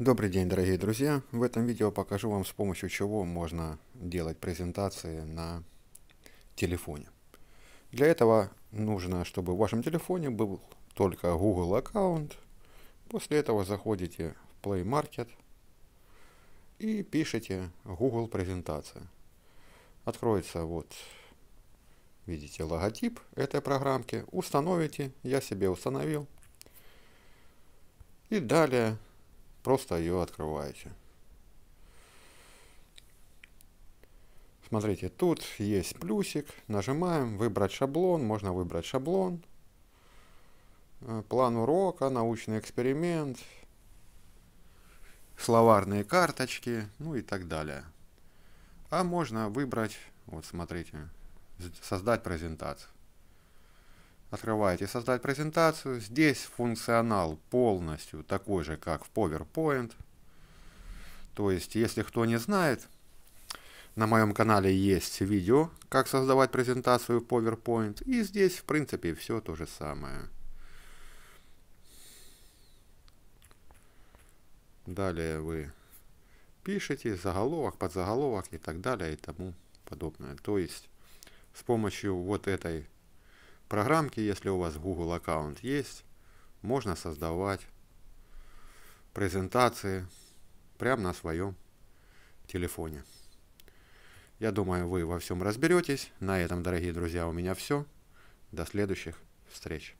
Добрый день, дорогие друзья! В этом видео покажу вам с помощью чего можно делать презентации на телефоне. Для этого нужно, чтобы в вашем телефоне был только Google аккаунт. После этого заходите в Play Market и пишите Google презентация. Откроется вот, видите, логотип этой программки. Установите, я себе установил. И далее Просто ее открываете. Смотрите, тут есть плюсик. Нажимаем «Выбрать шаблон». Можно выбрать шаблон. Э, план урока, научный эксперимент, словарные карточки, ну и так далее. А можно выбрать, вот смотрите, создать презентацию. Открываете «Создать презентацию». Здесь функционал полностью такой же, как в PowerPoint. То есть, если кто не знает, на моем канале есть видео, как создавать презентацию в PowerPoint. И здесь, в принципе, все то же самое. Далее вы пишете заголовок, подзаголовок и так далее и тому подобное. То есть с помощью вот этой Программки, если у вас Google аккаунт есть, можно создавать презентации прямо на своем телефоне. Я думаю, вы во всем разберетесь. На этом, дорогие друзья, у меня все. До следующих встреч.